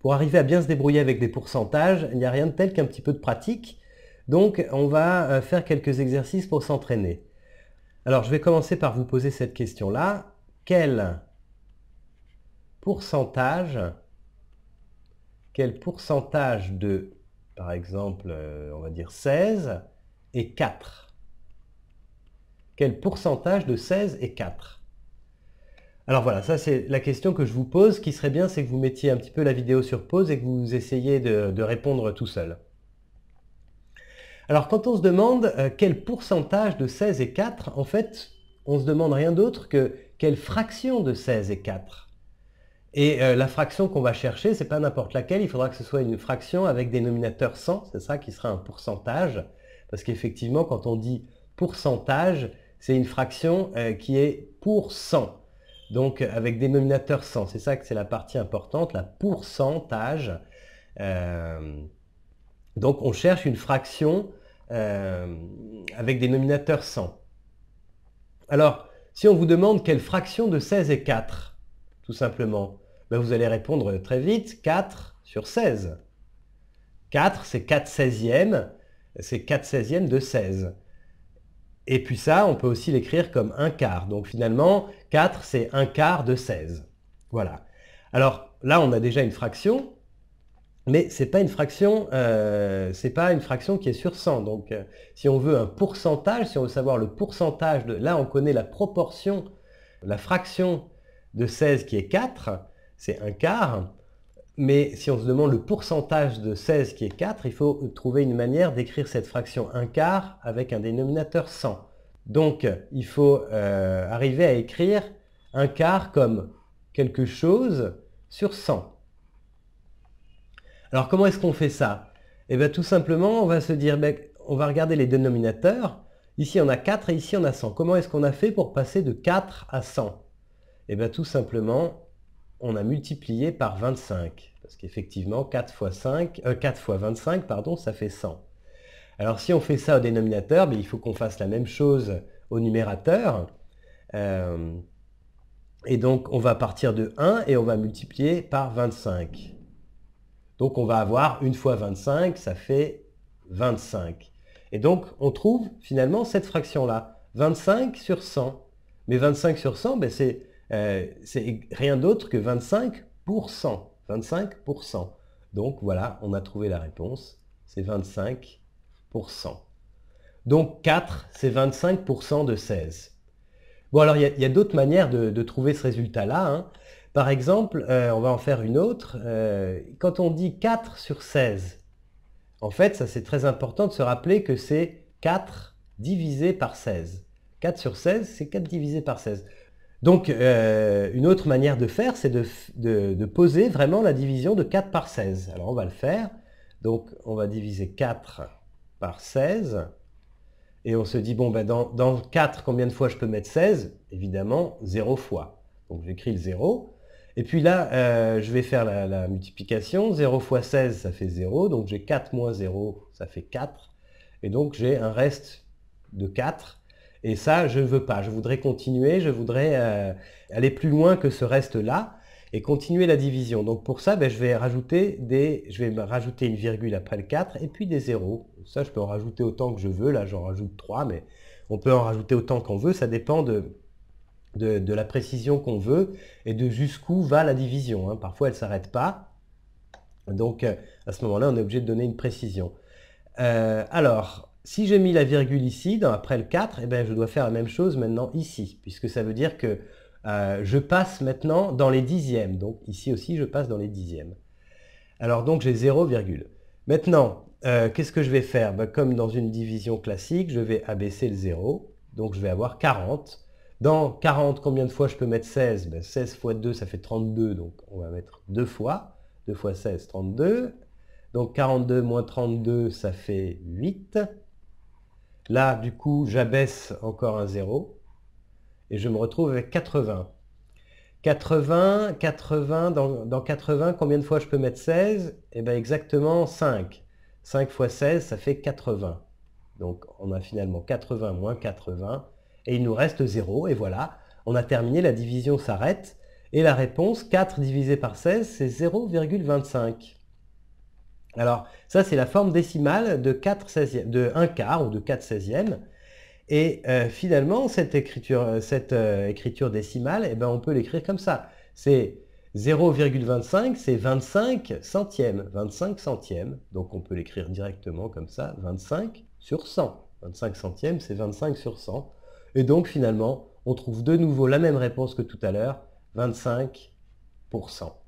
Pour arriver à bien se débrouiller avec des pourcentages, il n'y a rien de tel qu'un petit peu de pratique. Donc on va euh, faire quelques exercices pour s'entraîner. Alors je vais commencer par vous poser cette question-là. Quel pourcentage, quel pourcentage de, par exemple, euh, on va dire 16 et 4 Quel pourcentage de 16 et 4 alors voilà, ça c'est la question que je vous pose. Ce qui serait bien, c'est que vous mettiez un petit peu la vidéo sur pause et que vous essayiez de, répondre tout seul. Alors quand on se demande euh, quel pourcentage de 16 et 4, en fait, on se demande rien d'autre que quelle fraction de 16 et 4. Et euh, la fraction qu'on va chercher, c'est pas n'importe laquelle, il faudra que ce soit une fraction avec dénominateur 100, c'est ça qui sera un pourcentage, parce qu'effectivement, quand on dit pourcentage, c'est une fraction euh, qui est pour 100 donc avec dénominateur 100. C'est ça que c'est la partie importante, la pourcentage. Euh, donc on cherche une fraction euh, avec dénominateur 100. Alors, si on vous demande quelle fraction de 16 est 4, tout simplement, ben vous allez répondre très vite 4 sur 16. 4, c'est 4 16e, c'est 4 16e de 16. Et puis ça, on peut aussi l'écrire comme un quart. Donc finalement, 4, c'est un quart de 16. Voilà. Alors là, on a déjà une fraction, mais ce n'est pas, euh, pas, une fraction qui est sur 100. Donc euh, si on veut un pourcentage, si on veut savoir le pourcentage, de, là on connaît la proportion, la fraction de 16 qui est 4, c'est un quart. Mais si on se demande le pourcentage de 16 qui est 4, il faut trouver une manière d'écrire cette fraction 1 quart avec un dénominateur 100. Donc il faut euh, arriver à écrire 1 quart comme quelque chose sur 100. Alors comment est-ce qu'on fait ça Eh bien tout simplement, on va se dire, ben, on va regarder les dénominateurs. Ici on a 4 et ici on a 100. Comment est-ce qu'on a fait pour passer de 4 à 100 Eh bien tout simplement, on a multiplié par 25. Parce qu'effectivement, 4 fois, 5, 4 25, pardon, ça fait 100. Alors si on fait ça au dénominateur, ben, il faut qu'on fasse la même chose au numérateur. Euh, et donc on va partir de 1 et on va multiplier par 25. Donc on va avoir 1 fois 25, ça fait 25. Et donc on trouve finalement cette fraction-là, 25 sur 100. Mais 25 sur 100, ben, euh, c'est rien d'autre que 25%. 25%. Donc voilà, on a trouvé la réponse, c'est 25%. Donc 4, c'est 25% de 16. Bon alors, il y a, d'autres manières de, trouver ce résultat-là. Hein. Par exemple, euh, on va en faire une autre. Euh, quand on dit 4 sur 16, en fait, ça c'est très important de se rappeler que c'est 4 divisé par 16. 4 sur 16, c'est 4 divisé par 16. Donc, euh, une autre manière de faire, c'est de, de, de, poser vraiment la division de 4 par 16. Alors, on va le faire. Donc, on va diviser 4 par 16. Et on se dit, bon, ben, dans, dans 4, combien de fois je peux mettre 16 Évidemment, 0 fois. Donc, j'écris le 0. Et puis là, euh, je vais faire la, la, multiplication. 0 fois 16, ça fait 0. Donc, j'ai 4 moins 0, ça fait 4. Et donc, j'ai un reste de 4 et ça, je ne veux pas. Je voudrais continuer, je voudrais euh, aller plus loin que ce reste-là et continuer la division. Donc pour ça, ben, je, vais rajouter des, je vais rajouter une virgule après le 4 et puis des zéros. Ça, je peux en rajouter autant que je veux. Là, j'en rajoute 3, mais on peut en rajouter autant qu'on veut. Ça dépend de, de, la précision qu'on veut et de jusqu'où va la division. Hein. Parfois, elle ne s'arrête pas. Donc euh, à ce moment-là, on est obligé de donner une précision. Euh, alors, si j'ai mis la virgule ici, après le 4, eh ben, je dois faire la même chose maintenant ici, puisque ça veut dire que euh, je passe maintenant dans les dixièmes. Donc ici aussi, je passe dans les dixièmes. Alors donc, j'ai 0, Maintenant, euh, qu'est-ce que je vais faire ben, Comme dans une division classique, je vais abaisser le 0, donc je vais avoir 40. Dans 40, combien de fois je peux mettre 16 16 ben, fois 2, ça fait 32, donc on va mettre 2 fois. 2 fois 16, 32. Donc 42 moins 32, ça fait 8. Là, du coup, j'abaisse encore un 0 et je me retrouve avec 80. 80, 80, dans, 80, combien de fois je peux mettre 16 Eh bien exactement 5. 5 fois 16, ça fait 80. Donc on a finalement 80 moins 80, et il nous reste 0, et voilà, on a terminé, la division s'arrête, et la réponse, 4 divisé par 16, c'est 0,25. Alors ça c'est la forme décimale de, 4 16 de 1 quart ou de 4 16e. Et euh, finalement, cette écriture, euh, cette, euh, écriture décimale, eh ben, on peut l'écrire comme ça. C'est 0,25, c'est 25 centièmes. 25 centièmes, donc on peut l'écrire directement comme ça, 25 sur 100. 25 centièmes, c'est 25 sur 100. Et donc finalement, on trouve de nouveau la même réponse que tout à l'heure, 25 pour 100.